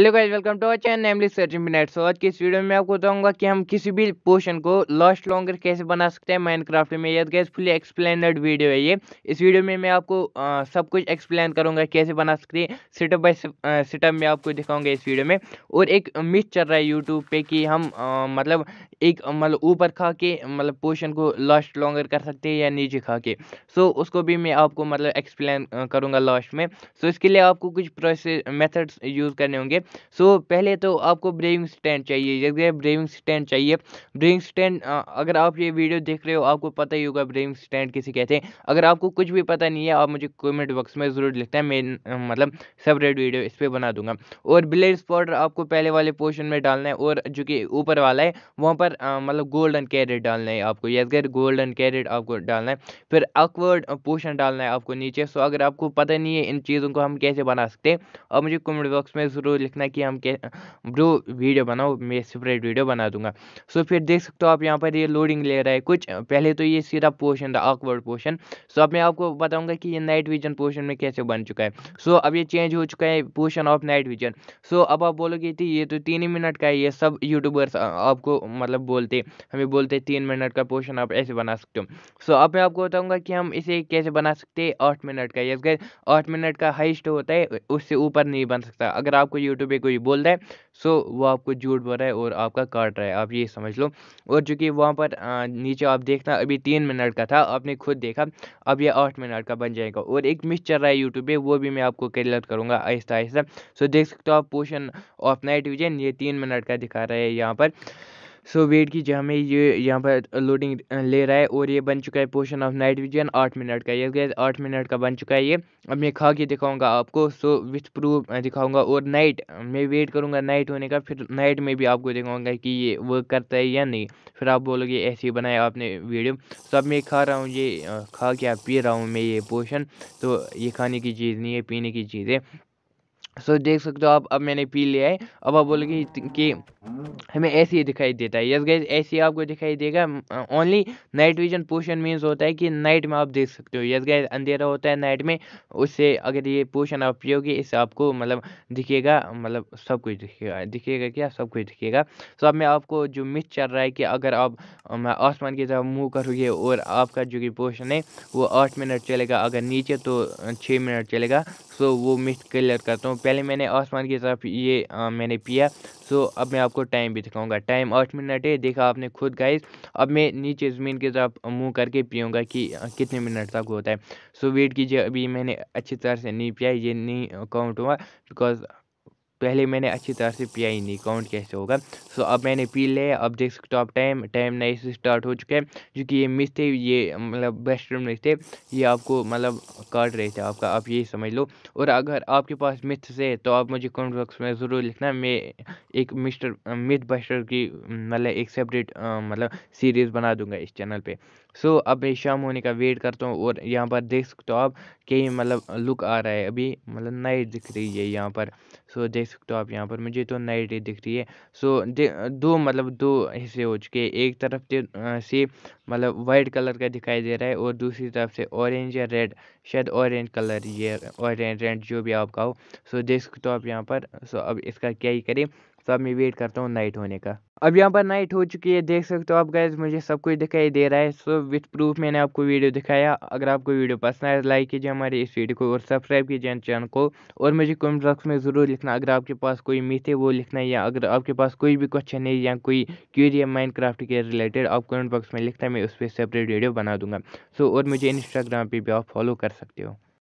hello guys welcome to our channel namely searching minute so आज की इस video में मैं आपको बताऊंगा कि हम किसी भी पोर्शन को लास्ट लॉन्गर कैसे बना सकते हैं माइनक्राफ्ट में यद गाइस फुली एक्सप्लेनड वीडियो है ये इस वीडियो में मैं आपको आ, सब कुछ एक्सप्लेन करूंगा कैसे बना सकते हैं सेटअप बाय सेटअप में आपको दिखाऊंगा इस वीडियो में और एक मिथ चल रहा है यूट्यूब पे कि हम आ, मतलब एक मतलब ऊपर खा के मतलब पोर्शन को लास्ट लॉन्गर कर सकते हैं या नीचे खा के सो उसको भी मैं आपको मतलब एक्सप्लेन करूँगा लास्ट में सो इसके लिए आपको कुछ प्रोसेस मेथड्स यूज़ करने होंगे सो पहले तो आपको ब्रेविंग स्टैंड चाहिए जैसे ब्रेविंग स्टैंड चाहिए ब्रेविंग स्टैंड अगर आप ये वीडियो देख रहे हो आपको पता ही होगा ब्रेविंग स्टैंड किसे कहते हैं अगर आपको कुछ भी पता नहीं है आप मुझे कमेंट बॉक्स में ज़रूर लिखते हैं मैं मतलब सेपरेट वीडियो इस पर बना दूंगा और ब्लेड स्पॉटर आपको पहले वाले पोर्शन में डालना है और जो कि ऊपर वाला है वहाँ पर मतलब गोल्डन कैरेट डालना है आपको यस गैर गोल्डन कैरेट आपको डालना है फिर अकवर्ड पोर्शन डालना है आपको नीचे सो अगर आपको पता नहीं है इन चीज़ों को हम कैसे बना सकते हैं आप मुझे कमेंट बॉक्स में ज़रूर लिखना इतना कि हम के जो वीडियो बनाओ मैं सेपरेट वीडियो बना दूंगा सो फिर देख सकते हो आप यहाँ पर ये लोडिंग ले रहा है कुछ पहले तो ये सीधा पोर्शन था ऑकवर्ड पोर्शन सो अब मैं आपको बताऊंगा कि ये नाइट विजन पोर्शन में कैसे बन चुका है सो अब ये चेंज हो चुका है potion of night vision so अब आप बोलोगे थी ये तो तीन ही मिनट का है ये सब यूट्यूबर्स आपको मतलब बोलते हमें बोलते तीन मिनट का पोर्शन आप ऐसे बना सकते हो सो अब मैं आपको बताऊँगा कि हम इसे कैसे बना सकते हैं आठ मिनट का यस गए आठ मिनट का हाइस्ट होता है उससे ऊपर नहीं बन सकता अगर आपको यूट्यूब पे कोई बोल रहा है सो वो आपको झूठ बोल रहा है और आपका काट रहा है आप ये समझ लो और चूँकि वहाँ पर नीचे आप देखना अभी तीन मिनट का था आपने खुद देखा अब ये आठ मिनट का बन जाएगा और एक मिस चल रहा है यूट्यूब पे वो भी मैं आपको क्लियर करूँगा आहिस्ता आहिस्ता सो देख सकते हो आप पोर्शन ऑफ नाइट विजन ये तीन मिनट का दिखा रहा है यहाँ पर सो वेट कीजिए हमें ये यहाँ पर लोडिंग ले रहा है और ये बन चुका है पोर्शन ऑफ नाइट विजन आठ मिनट का ये गैस आठ मिनट का बन चुका है ये अब मैं खा के दिखाऊंगा आपको सो विथ प्रूफ दिखाऊंगा और नाइट मैं वेट करूंगा नाइट होने का फिर नाइट में भी आपको दिखाऊंगा कि ये वर्क करता है या नहीं फिर आप बोलोगे ऐसे ही बनाया आपने वीडियो तो अब मैं खा रहा हूँ ये खा के पी रहा हूँ मैं ये पोशन तो ये खाने की चीज़ नहीं है पीने की चीज़ है सो so, देख सकते हो आप अब मैंने पी लिया है अब आप बोलोगे कि हमें ऐसे ही दिखाई देता है यस गैस ऐसे ही आपको दिखाई देगा only night vision potion means होता है कि नाइट में आप देख सकते हो यस गैस अंधेरा होता है नाइट में उससे अगर ये पोशन आप पियोगे इससे आपको मतलब दिखेगा मतलब सब कुछ दिखेगा दिखेगा क्या सब कुछ दिखेगा सो so, अब मैं आपको जो मिथ चल रहा है कि अगर आप आसमान की तरफ मूव करोगे और आपका जो कि पोशन है वो आठ मिनट चलेगा अगर नीचे तो छः मिनट चलेगा सो वो मिस क्लियर करता हूँ पहले मैंने आसमान की तरफ ये आ, मैंने पिया सो अब मैं आपको टाइम भी दिखाऊंगा टाइम आठ मिनट है देखा आपने खुद गाइस अब मैं नीचे ज़मीन की तरफ मुंह करके पीऊँगा कि कितने मिनट तक होता है सो वेट कीजिए अभी मैंने अच्छी तरह से नहीं पिया ये नहीं काउंट हुआ बिकॉज पहले मैंने अच्छी तरह से पिया ही नहीं काउंट कैसे होगा सो अब मैंने पी लिया अब देख सकते हो आप टाइम टाइम नए से स्टार्ट हो चुका है क्योंकि ये मिस थे ये मतलब बेस्ट नहीं थे ये आपको मतलब काट रहे थे आपका आप यही समझ लो और अगर आपके पास मिथ से तो आप मुझे कमेंट बॉक्स में ज़रूर लिखना मैं एक मिस्टर मिथ बस्टर की मतलब एक सेपरेट मतलब सीरीज़ बना दूंगा इस चैनल पे सो so, अब मैं शाम होने का वेट करता हूँ और यहाँ पर देख सकते हो आप कहीं मतलब लुक आ रहा है अभी मतलब नाइट दिख रही है यहाँ पर सो so, देख देख सकते हो आप यहाँ पर मुझे तो नई डे दिख रही है सो दो मतलब दो हिस्से हो चुके हैं एक तरफ से मतलब वाइट कलर का दिखाई दे रहा है और दूसरी तरफ से ऑरेंज या रेड शायद ऑरेंज कलर ये ऑरेंज रेड जो भी आपका हो सो देख सकते हो आप यहाँ पर सो अब इसका क्या ही करें सब तो मैं वेट करता हूँ नाइट होने का अब यहाँ पर नाइट हो चुकी है देख सकते हो आप गैस मुझे सब कुछ दिखाई दे रहा है सो विथ प्रूफ मैंने आपको वीडियो दिखाया अगर आपको वीडियो पसंद आए लाइक तो कीजिए हमारे इस वीडियो को और सब्सक्राइब कीजिए चैनल को और मुझे कमेंट बॉक्स में ज़रूर लिखना अगर आपके पास कोई मिथ है वो लिखना या अगर आपके पास कोई भी क्वेश्चन है या कोई क्यूरी है माइंड के रिलेटेड आप कमेंट बॉक्स में लिखना मैं उस पर सेपरेट वीडियो बना दूंगा सो और मुझे इंस्टाग्राम पर भी आप फॉलो कर सकते हो